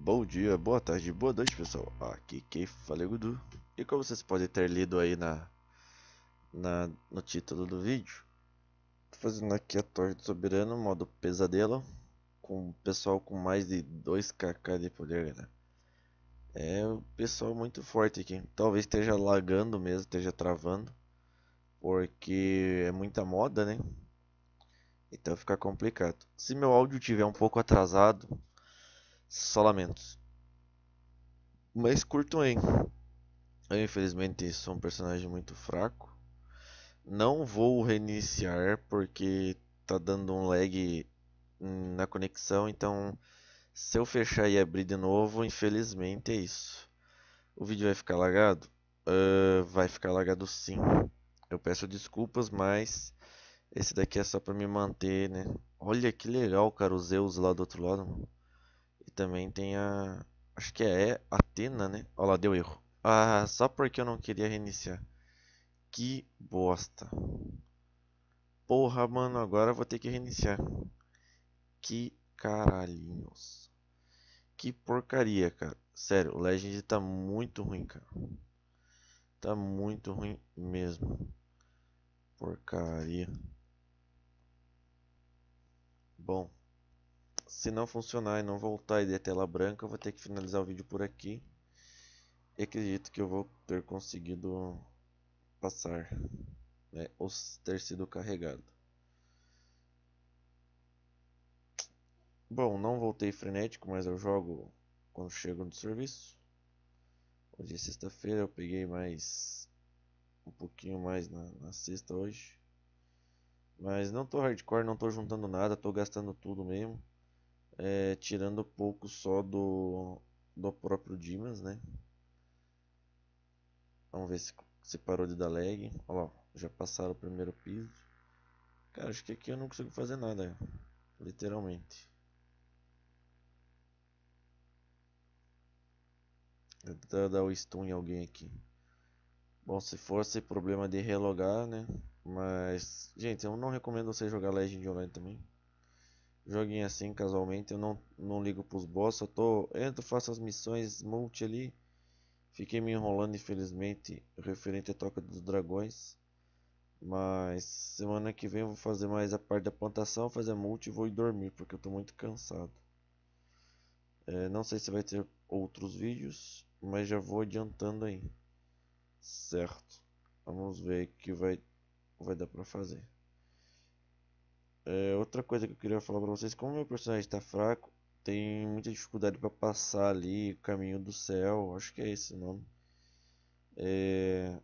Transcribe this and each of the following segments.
Bom dia, boa tarde, boa noite pessoal, aqui quem fala é Gudu E como vocês podem ter lido aí na, na, no título do vídeo Tô fazendo aqui a Torre do Soberano, modo pesadelo Com o pessoal com mais de 2kk de poder, né? É o pessoal muito forte aqui Talvez esteja lagando mesmo, esteja travando Porque é muita moda, né? Então fica complicado Se meu áudio tiver um pouco atrasado lamentos. Mas curto hein. Eu, infelizmente sou um personagem muito fraco. Não vou reiniciar porque tá dando um lag na conexão, então se eu fechar e abrir de novo, infelizmente é isso. O vídeo vai ficar lagado? Uh, vai ficar lagado sim. Eu peço desculpas, mas esse daqui é só pra me manter, né? Olha que legal, cara, o Zeus lá do outro lado, mano também tem a. Acho que é Atena, né? Olha lá, deu erro. Ah, só porque eu não queria reiniciar. Que bosta. Porra, mano, agora eu vou ter que reiniciar. Que caralhinhos. Que porcaria, cara. Sério, o Legend tá muito ruim, cara. Tá muito ruim mesmo. Porcaria. Bom se não funcionar e não voltar e der tela branca, eu vou ter que finalizar o vídeo por aqui. E acredito que eu vou ter conseguido passar, né, ou ter sido carregado. Bom, não voltei frenético, mas eu jogo quando chego no serviço. Hoje é sexta-feira, eu peguei mais um pouquinho mais na, na sexta hoje. Mas não tô hardcore, não tô juntando nada, tô gastando tudo mesmo é, tirando um pouco só do, do próprio Dimas, né? Vamos ver se, se parou de dar lag. já passaram o primeiro piso. Cara, acho que aqui eu não consigo fazer nada, literalmente. Vou tentar dar o stun em alguém aqui. Bom, se fosse problema de relogar, né? Mas, gente, eu não recomendo você jogar Legend Online também joguinho assim casualmente, eu não, não ligo pros boss, só tô, entro, faço as missões multi ali, fiquei me enrolando infelizmente, referente à troca dos dragões, mas semana que vem eu vou fazer mais a parte da plantação, fazer a multi e vou ir dormir, porque eu tô muito cansado. É, não sei se vai ter outros vídeos, mas já vou adiantando aí, certo? Vamos ver o que vai, vai dar pra fazer. É, outra coisa que eu queria falar pra vocês, como meu personagem tá fraco, tem muita dificuldade para passar ali o caminho do céu, acho que é esse o nome. É,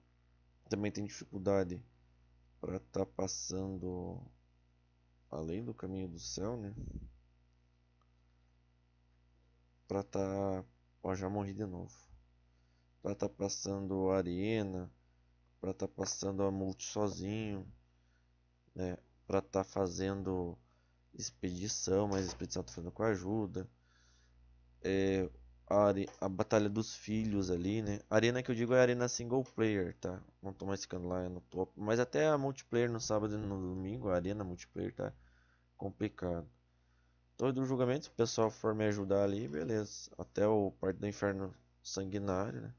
também tem dificuldade para estar tá passando além do caminho do céu, né? Para estar, tá... ó, já morri de novo. Para estar tá passando a arena, para estar tá passando a multi sozinho, né? para estar tá fazendo expedição, mas a expedição tá fazendo com ajuda. É, a, a Batalha dos Filhos ali, né? arena que eu digo é arena single player, tá? Não tô mais ficando lá no top. Mas até a multiplayer no sábado e no domingo, a arena multiplayer tá complicado. Todo o julgamento, se o pessoal for me ajudar ali, beleza. Até o parte do inferno sanguinário, né?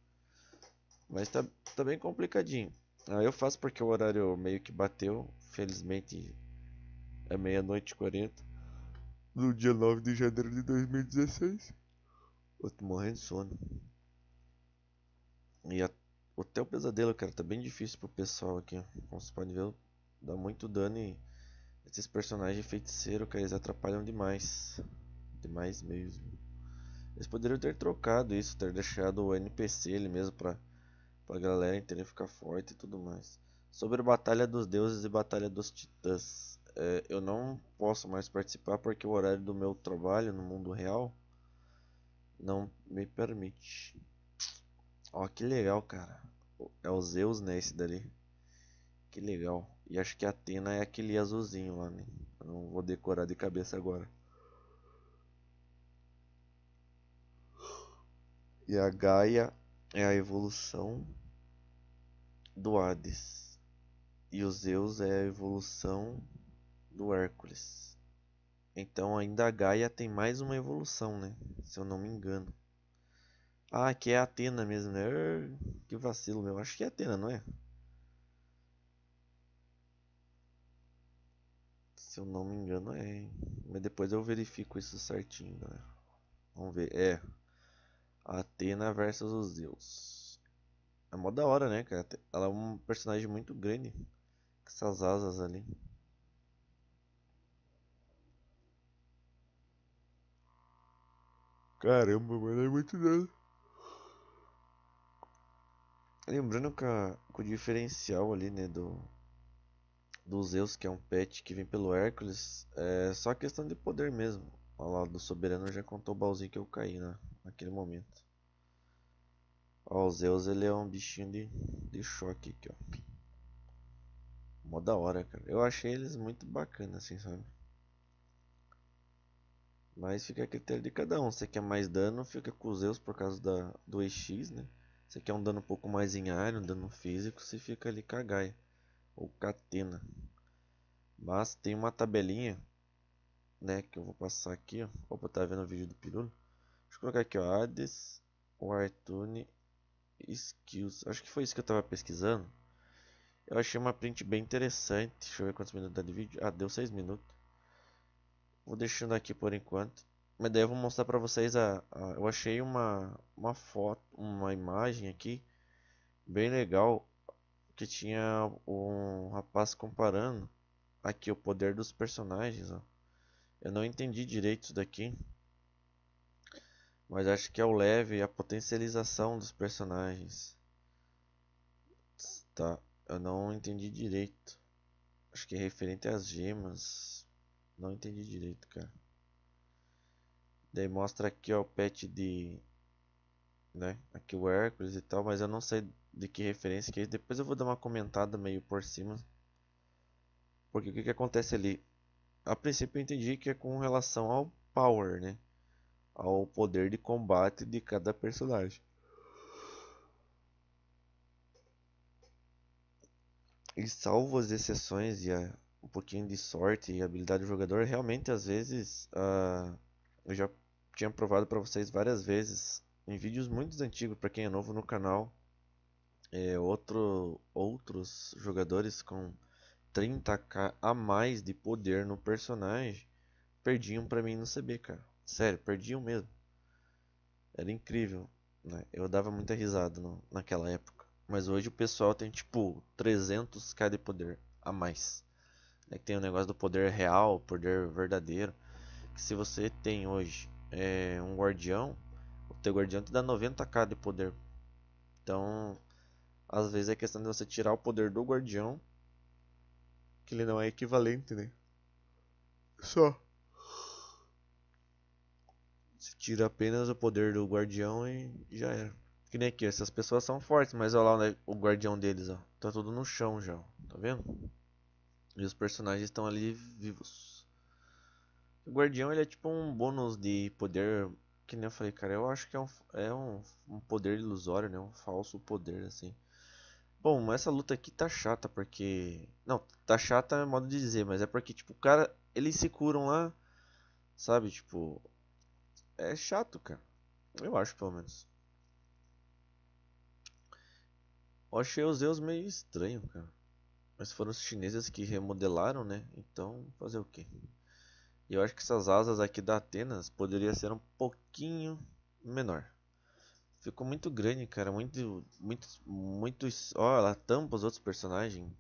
Mas tá, tá bem complicadinho. Aí eu faço porque o horário meio que bateu. Felizmente é meia-noite e 40 no dia 9 de janeiro de 2016. Eu tô morrendo de sono. E a, até o pesadelo, cara, tá bem difícil pro pessoal aqui. Como vocês podem ver, dá muito dano e esses personagens feiticeiros, cara, eles atrapalham demais. Demais mesmo. Eles poderiam ter trocado isso, ter deixado o NPC ele mesmo pra, pra galera inteira ficar forte e tudo mais. Sobre Batalha dos Deuses e Batalha dos Titãs. É, eu não posso mais participar porque o horário do meu trabalho no mundo real não me permite. Ó, que legal, cara. É o Zeus, né? Esse dali. Que legal. E acho que a Atena é aquele azulzinho lá, né? Eu não vou decorar de cabeça agora. E a Gaia é a evolução do Hades. E o Zeus é a evolução do Hércules. Então ainda a Gaia tem mais uma evolução, né? Se eu não me engano. Ah, que é a Atena mesmo, né? Que vacilo, meu. Acho que é Atena, não é? Se eu não me engano é. Mas depois eu verifico isso certinho, galera. Né? Vamos ver. É. Atena versus os Zeus. É mó da hora, né, cara? Ela é um personagem muito grande. Essas asas ali. Caramba, mano, é muito dano. Lembrando que, a, que, o diferencial ali, né, do, do Zeus, que é um pet que vem pelo Hércules, é só questão de poder mesmo. Olha lá, do Soberano já contou o balzinho que eu caí né, naquele momento. Ó, o Zeus, ele é um bichinho de, de choque aqui, ó. Mó da hora, cara. Eu achei eles muito bacana, assim, sabe? Mas fica a critério de cada um. Você quer mais dano, fica com os Zeus por causa da, do EX, né? Você quer um dano um pouco mais em área, um dano físico, você fica ali Gaia. ou Catena. Mas tem uma tabelinha, né, que eu vou passar aqui, ó. Opa, tá vendo o vídeo do Pirulo? Deixa eu colocar aqui, ó, Hades, Wartune, Skills. Acho que foi isso que eu tava pesquisando. Eu achei uma print bem interessante. Deixa eu ver quantos minutos dá de vídeo. Ah, deu 6 minutos. Vou deixando aqui por enquanto. Mas daí eu vou mostrar pra vocês a, a... eu achei uma, uma foto, uma imagem aqui. Bem legal. Que tinha um rapaz comparando. Aqui o poder dos personagens, ó. Eu não entendi direito isso daqui. Mas acho que é o leve a potencialização dos personagens. Tá. Eu não entendi direito. Acho que é referente às gemas. Não entendi direito, cara. Daí mostra aqui ó, o pet de. Né? Aqui o Hércules e tal, mas eu não sei de que referência que é isso. Depois eu vou dar uma comentada meio por cima. Porque o que, que acontece ali? A princípio eu entendi que é com relação ao power, né? Ao poder de combate de cada personagem. E salvo as exceções e a, um pouquinho de sorte e habilidade do jogador, realmente às vezes uh, eu já tinha provado para vocês várias vezes em vídeos muito antigos para quem é novo no canal. É, outro, outros jogadores com 30k a mais de poder no personagem perdiam para mim no CB, cara. Sério, perdiam mesmo. Era incrível. Né? Eu dava muita risada no, naquela época. Mas hoje o pessoal tem tipo 300k de poder a mais. É que tem o negócio do poder real, poder verdadeiro. Que se você tem hoje é, um guardião, o teu guardião te dá 90k de poder. Então, às vezes é questão de você tirar o poder do guardião, que ele não é equivalente, né? Só. Você tira apenas o poder do guardião e já era. Que nem aqui, essas pessoas são fortes, mas olha lá né, o guardião deles, ó. Tá tudo no chão já, ó, tá vendo? E os personagens estão ali vivos. O guardião, ele é tipo um bônus de poder, que nem eu falei, cara, eu acho que é um, é um, um poder ilusório, né? Um falso poder, assim. Bom, essa luta aqui tá chata, porque... Não, tá chata é modo de dizer, mas é porque, tipo, o cara... Eles se curam lá, sabe? Tipo... É chato, cara. Eu acho, pelo menos. Eu achei os Zeus meio estranho, cara. Mas foram os chineses que remodelaram, né? Então, fazer o quê? E eu acho que essas asas aqui da Atenas poderia ser um pouquinho menor. Ficou muito grande, cara. Muito, muito, muito... Ó, ela tampa os outros personagens.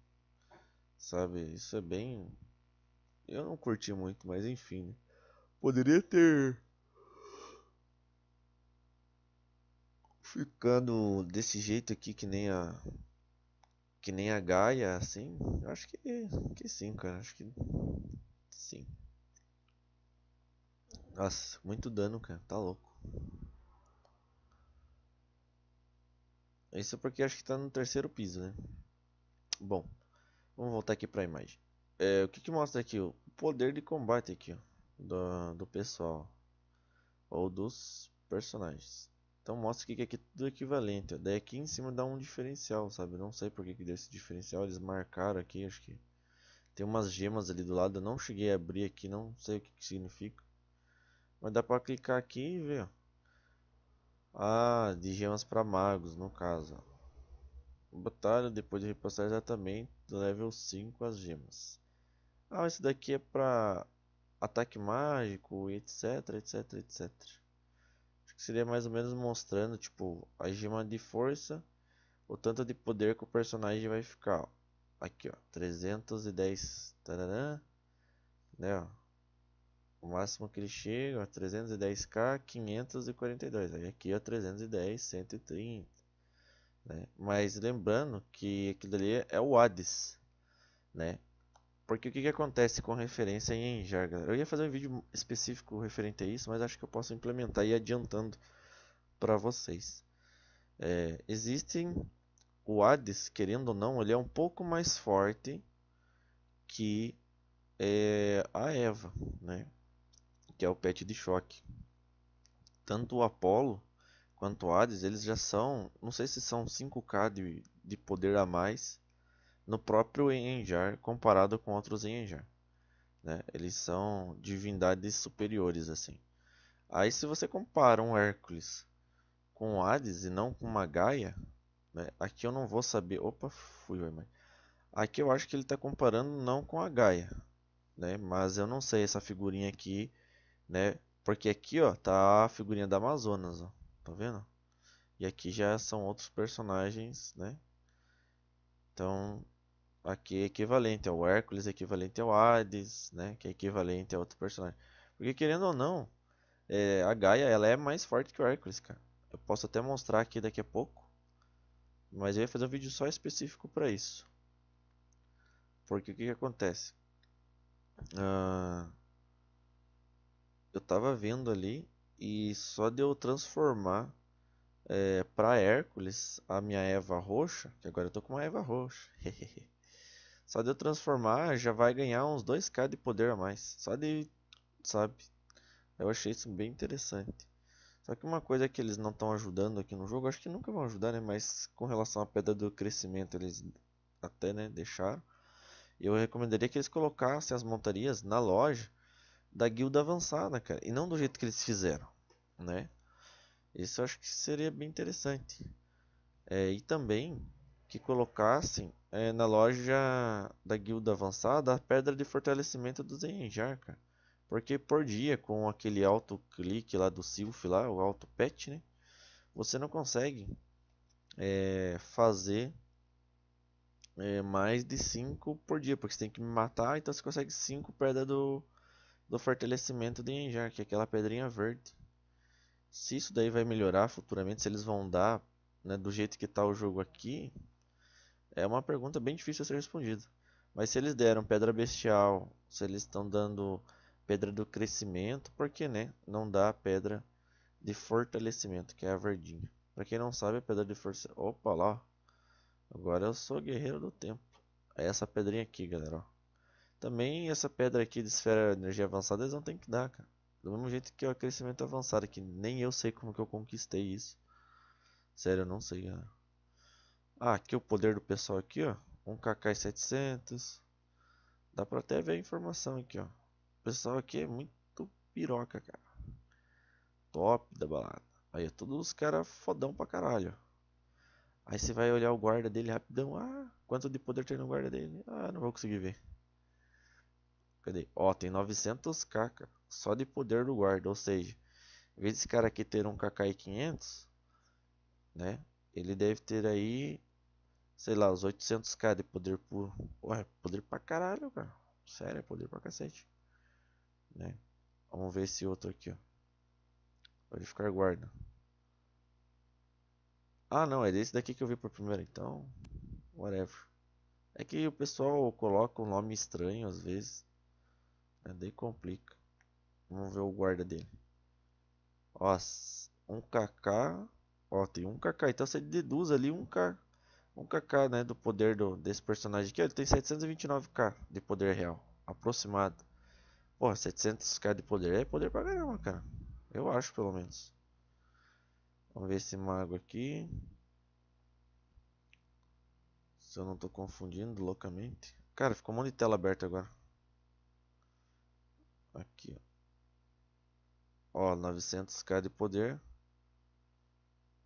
Sabe? Isso é bem... Eu não curti muito, mas enfim. Né? Poderia ter ficando desse jeito aqui que nem a que nem a Gaia assim acho que que sim cara acho que sim nossa muito dano cara tá louco isso é porque acho que tá no terceiro piso né bom vamos voltar aqui para a imagem é, o que, que mostra aqui o poder de combate aqui ó, do, do pessoal ou dos personagens então mostra que aqui é tudo equivalente. Daí aqui em cima dá um diferencial, sabe? não sei por que, deu esse diferencial. Eles marcaram aqui, acho que tem umas gemas ali do lado. Eu não cheguei a abrir aqui, não sei o que, que significa. Mas dá pra clicar aqui e ver. Ó. Ah, de gemas para magos, no caso. Ó. Batalha depois de repassar exatamente do level 5 as gemas. Ah, esse daqui é pra ataque mágico, etc, etc, etc seria mais ou menos mostrando tipo a gema de força, o tanto de poder que o personagem vai ficar. Ó. Aqui ó, 310, tarará, né? Ó. O máximo que ele chega, ó, 310k, 542. Aí aqui ó, 310, 130. Né? Mas lembrando que aquilo ali é o Hades, né? Porque o que, que acontece com referência em Angular, galera? Eu ia fazer um vídeo específico referente a isso, mas acho que eu posso implementar e adiantando para vocês. É, existem o Hades, querendo ou não, ele é um pouco mais forte que é, a Eva, né? Que é o pet de choque. Tanto o Apollo quanto o Hades, eles já são, não sei se são 5k de, de poder a mais no próprio Enjar comparado com outros Enjar. Né? Eles são divindades superiores assim. Aí se você compara um Hércules com um Hades e não com uma Gaia, né? aqui eu não vou saber. Opa, fui, mas aqui eu acho que ele está comparando não com a Gaia, né? Mas eu não sei essa figurinha aqui, né? Porque aqui, ó, tá a figurinha da Amazonas, ó. Tá vendo? E aqui já são outros personagens, né? Então, aqui é equivalente ao Hércules, é equivalente ao Hades, né? Que é equivalente a outro personagem. Porque querendo ou não, é, a Gaia ela é mais forte que o Hércules, cara. Eu posso até mostrar aqui daqui a pouco. Mas eu ia fazer um vídeo só específico para isso. Porque o que, que acontece? Ah, eu tava vendo ali e só de eu transformar é, para Hércules a minha Eva roxa, que agora eu tô com uma Eva roxa. Só de eu transformar já vai ganhar uns 2k de poder a mais. Só de. Sabe? Eu achei isso bem interessante. Só que uma coisa que eles não estão ajudando aqui no jogo, acho que nunca vão ajudar, né? Mas com relação à pedra do crescimento, eles até né, deixaram. Eu recomendaria que eles colocassem as montarias na loja da guilda avançada, cara. E não do jeito que eles fizeram, né? Isso eu acho que seria bem interessante. É, e também que colocassem é, na loja da guilda avançada a pedra de fortalecimento do Zenjar, cara. Porque por dia, com aquele auto clique lá do Sylph lá, o auto pet, né? Você não consegue é, fazer é, mais de 5 por dia, porque você tem que matar, então você consegue 5 pedras do, do fortalecimento de Enjar, que é aquela pedrinha verde. Se isso daí vai melhorar futuramente, se eles vão dar né, do jeito que está o jogo aqui, é uma pergunta bem difícil a ser respondida. Mas se eles deram pedra bestial, se eles estão dando pedra do crescimento, por que né? não dá pedra de fortalecimento, que é a verdinha? Para quem não sabe, a pedra de força. Opa lá! Agora eu sou guerreiro do tempo. É essa pedrinha aqui, galera. Ó. Também essa pedra aqui de esfera de energia avançada, eles não tem que dar, cara. Do mesmo jeito que o crescimento avançado, que nem eu sei como que eu conquistei isso. Sério, eu não sei, galera. Ah, aqui é o poder do pessoal aqui, ó. 1kk e 700. Dá pra até ver a informação aqui, ó. O pessoal aqui é muito piroca, cara. Top da balada. Aí é todos os caras fodão pra caralho. Aí você vai olhar o guarda dele rapidão. Ah, quanto de poder tem no guarda dele? Ah, não vou conseguir ver. Cadê? Ó, tem 900k, cara. Só de poder do guarda. Ou seja, em vez desse cara aqui ter um kk e 500, né? Ele deve ter aí sei lá, os 800k de poder puro. Ué, poder pra caralho, cara. Sério, é poder pra cacete. Né? Vamos ver esse outro aqui, ó. ficar guarda. Ah, não, é desse daqui que eu vi por primeiro, então... Whatever. É que o pessoal coloca um nome estranho às vezes. é Daí complica. Vamos ver o guarda dele. Ó, um kk. Ó, tem um kk. Então você deduz ali um k 1kk né, do poder do, desse personagem aqui. Ele tem 729k de poder real, aproximado. Porra, 700k de poder é poder pra caramba, cara. Eu acho, pelo menos. Vamos ver esse mago aqui. Se eu não estou confundindo loucamente. Cara, ficou um monte de tela aberta agora. Aqui, ó. Ó, 900k de poder.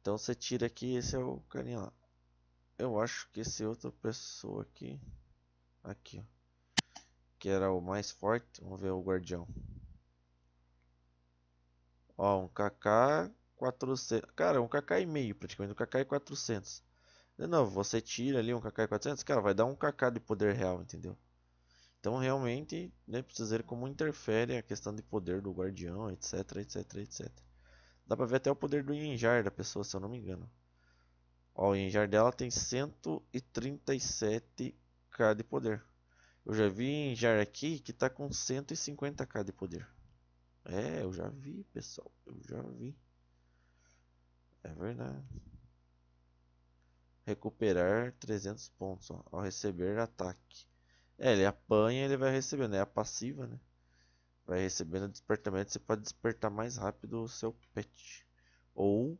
Então você tira aqui, esse é o carinha lá. Eu acho que esse outra pessoa aqui. Aqui, ó. Que era o mais forte. Vamos ver o guardião. Ó, um KK 400. Cara, um KK e meio praticamente. Um KK e 400. De novo, você tira ali um KK e 400. Cara, vai dar um KK de poder real, entendeu? Então realmente, né, precisa ver como interfere a questão de poder do guardião, etc, etc, etc. Dá pra ver até o poder do ninjar da pessoa, se eu não me engano. Ó, o Enjar dela tem 137k de poder. Eu já vi Enjar aqui que tá com 150k de poder. É, eu já vi, pessoal. Eu já vi. É verdade. Recuperar 300 pontos ó, ao receber ataque. É, ele apanha ele vai recebendo. Né? É a passiva, né? Vai recebendo despertamento. Você pode despertar mais rápido o seu pet. Ou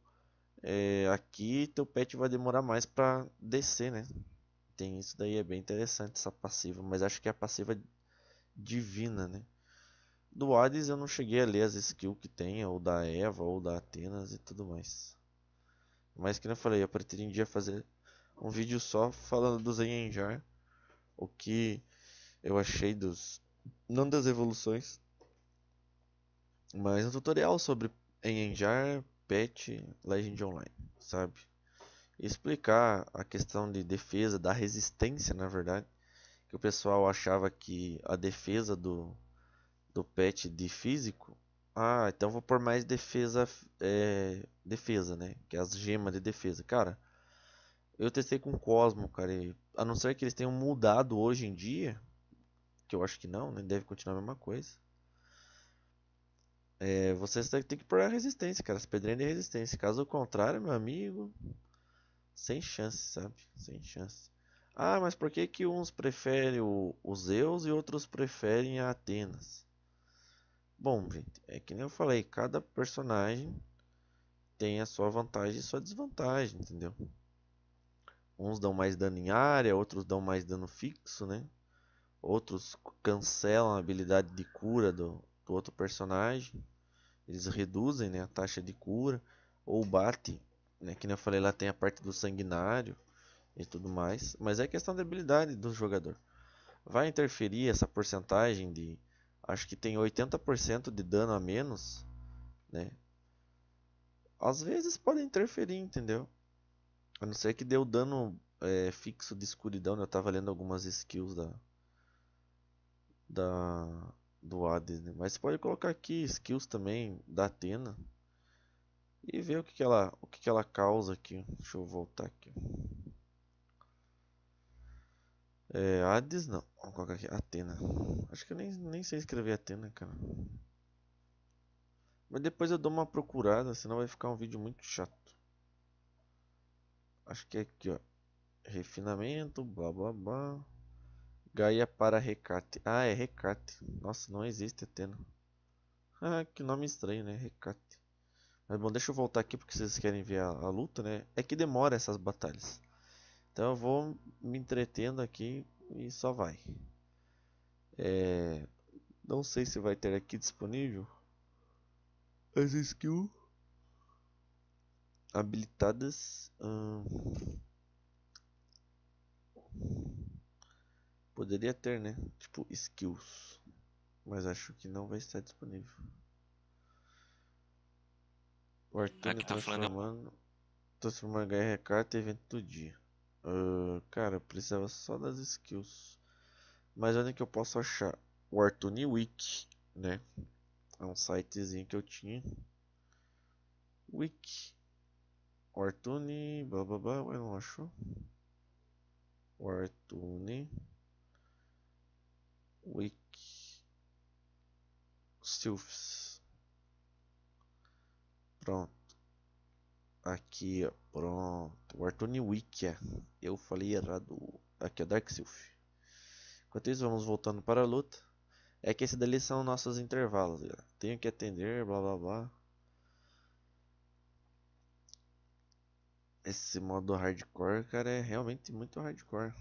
é, aqui teu pet vai demorar mais para descer, né? Tem isso daí, é bem interessante essa passiva, mas acho que é a passiva divina, né? Do Hades eu não cheguei a ler as skills que tem, ou da Eva, ou da Atenas e tudo mais. Mas que não falei, eu pretendia fazer um vídeo só falando do Zenjar, o que eu achei dos não das evoluções, mas um tutorial sobre Enjar, patch Legend Online, sabe? Explicar a questão de defesa, da resistência, na verdade, que o pessoal achava que a defesa do, do patch de físico, ah, então vou por mais defesa, é, defesa, né? Que é as gemas de defesa. Cara, eu testei com o Cosmo, cara, e a não ser que eles tenham mudado hoje em dia, que eu acho que não, né? Deve continuar a mesma coisa. É, você tem que pôr a resistência, cara. As pedrinhas de resistência. Caso contrário, meu amigo. Sem chance, sabe? Sem chance. Ah, mas por que, que uns preferem o, Zeus e outros preferem a Atenas? Bom, gente, é que nem eu falei, cada personagem tem a sua vantagem e sua desvantagem, entendeu? Uns dão mais dano em área, outros dão mais dano fixo, né? Outros cancelam a habilidade de cura do, do outro personagem eles reduzem né, a taxa de cura ou bate, né, que nem eu falei lá tem a parte do sanguinário e tudo mais, mas é questão da habilidade do jogador. Vai interferir essa porcentagem de acho que tem 80% de dano a menos, né? Às vezes pode interferir, entendeu? A não ser que deu dano é, fixo de escuridão, né? eu tava lendo algumas skills da da do Hades, né? Mas você pode colocar aqui skills também da Atena e ver o que, que ela o que, que ela causa aqui. Deixa eu voltar aqui. É, Hades não. Vamos colocar aqui Atena. Acho que eu nem, nem sei escrever Atena, cara. Mas depois eu dou uma procurada, senão vai ficar um vídeo muito chato. Acho que é aqui, ó. Refinamento, blá blá blá. Gaia para recate. Ah, é recate. Nossa, não existe Atena. Ah, que nome estranho, né? Recate. Mas bom, deixa eu voltar aqui porque vocês querem ver a, a luta, né? É que demora essas batalhas. Então eu vou me entretendo aqui e só vai. É... Não sei se vai ter aqui disponível as skills habilitadas. Hum... Poderia ter, né? Tipo, skills. Mas acho que não vai estar disponível. O Artune tá, tá transformando. Falando... Transformar HR carta evento do dia. Uh, cara, precisava só das skills. Mas onde que eu posso achar? O Artune Wiki, né? É um sitezinho que eu tinha. Wiki. Ortune, blá blá blá, mas não achou. Ortune wiki silves pronto aqui ó, pronto o Artune é. eu falei errado aqui é o Dark Sylph enquanto isso vamos voltando para a luta é que esse dali são nossos intervalos galera. Né? tenho que atender blá blá blá esse modo hardcore, cara, é realmente muito hardcore.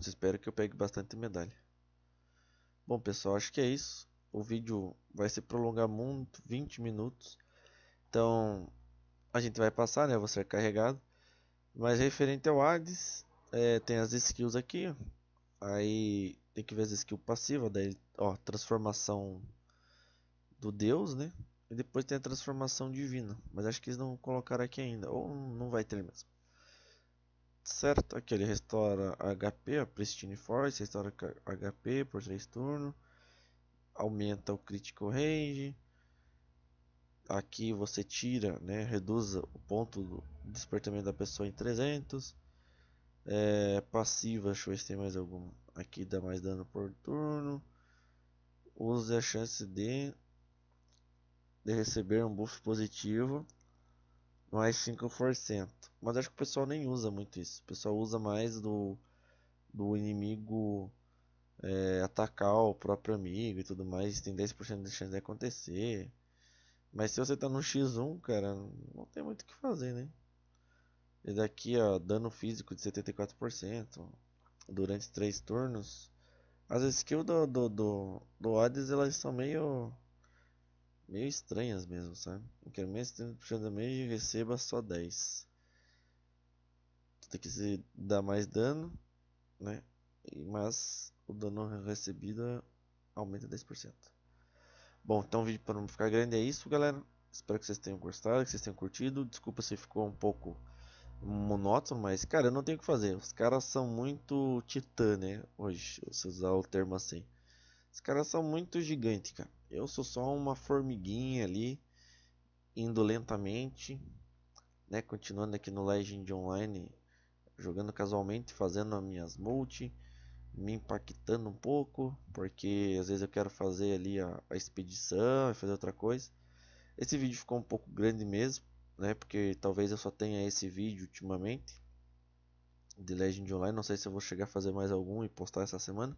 espero que eu pegue bastante medalha. Bom, pessoal, acho que é isso. O vídeo vai se prolongar muito, 20 minutos. Então, a gente vai passar, né? Eu vou ser carregado. Mas referente ao Hades, é, tem as skills aqui. Aí tem que ver as skills passivas, daí, ó, transformação do deus, né? E depois tem a transformação divina. Mas acho que eles não colocaram aqui ainda, ou não vai ter mesmo. Certo, aqui ele restaura HP, a Pristine Force, restaura HP por 3 turnos. Aumenta o Critical Range. Aqui você tira, né, reduz o ponto do despertamento da pessoa em 300. É, passiva, deixa eu ver se tem mais algum. Aqui dá mais dano por turno. Use a chance de, de receber um buff positivo mais é 5%. Mas acho que o pessoal nem usa muito isso. O pessoal usa mais do, do inimigo é, atacar o próprio amigo e tudo mais. Tem 10% de chance de acontecer. Mas se você tá no X1, cara, não tem muito o que fazer, né? E daqui, ó, dano físico de 74% durante 3 turnos. As skills do, do, do, do Hades, elas são meio meio estranhas mesmo, sabe? Incremento 30% da meia e receba só 10. tem que se dar mais dano, né? Mas o dano recebido aumenta 10%. Bom, então o vídeo para não ficar grande é isso, galera. Espero que vocês tenham gostado, que vocês tenham curtido. Desculpa se ficou um pouco monótono, mas cara, eu não tenho o que fazer. Os caras são muito titã, né? Hoje, se usar o termo assim. Os caras são muito gigantes, cara. Eu sou só uma formiguinha ali, indo lentamente, né? Continuando aqui no Legend Online, jogando casualmente, fazendo as minhas multi, me impactando um pouco, porque às vezes eu quero fazer ali a, a expedição e fazer outra coisa. Esse vídeo ficou um pouco grande mesmo, né? Porque talvez eu só tenha esse vídeo ultimamente de Legend Online. Não sei se eu vou chegar a fazer mais algum e postar essa semana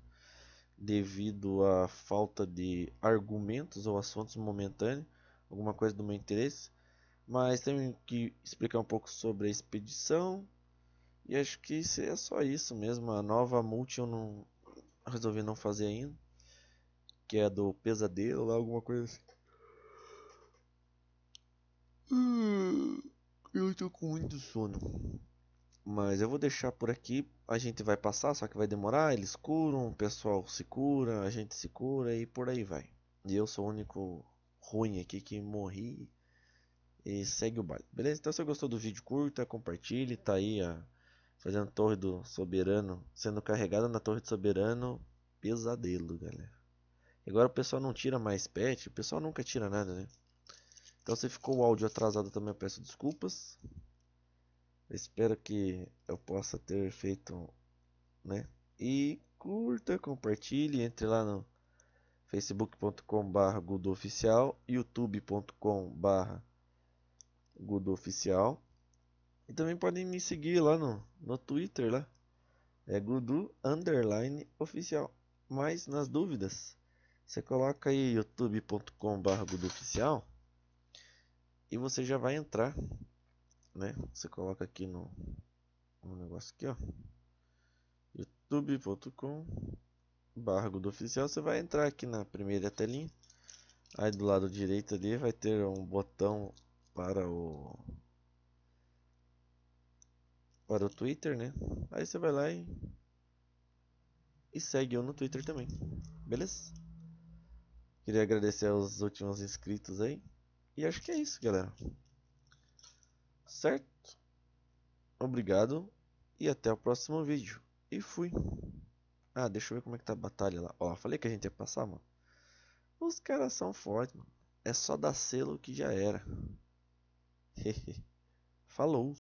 devido à falta de argumentos ou assuntos momentâneos, alguma coisa do meu interesse. Mas tenho que explicar um pouco sobre a expedição. E acho que é só isso mesmo. A nova multi eu não resolvi não fazer ainda. Que é do pesadelo, alguma coisa assim. Hum, eu estou com muito sono. Mas eu vou deixar por aqui. A gente vai passar, só que vai demorar. Eles curam, o pessoal se cura, a gente se cura e por aí vai. E eu sou o único ruim aqui que morri. E segue o baile. Beleza? Então se você gostou do vídeo, curta, compartilhe. Tá aí a fazendo Torre do Soberano, sendo carregada na Torre do Soberano. Pesadelo, galera. Agora o pessoal não tira mais pet, o pessoal nunca tira nada, né? Então se ficou o áudio atrasado também, eu peço desculpas. Espero que eu possa ter feito, né? E curta, compartilhe, entre lá no facebookcom oficial youtube.com/barra e também podem me seguir lá no no Twitter lá é gudu underline oficial. Mas nas dúvidas, você coloca aí youtube.com/gudoficial e você já vai entrar né? Você coloca aqui no, no negócio aqui, ó, youtube.com barra oficial, você vai entrar aqui na primeira telinha. Aí do lado direito ali vai ter um botão para o para o Twitter, né? Aí você vai lá e, e segue eu no Twitter também, beleza? Queria agradecer aos últimos inscritos aí. E acho que é isso, galera. Certo? Obrigado e até o próximo vídeo. E fui. Ah, deixa eu ver como é que tá a batalha lá. Ó, falei que a gente ia passar, mano. Os caras são fortes, mano. É só dar selo que já era. hehe Falou.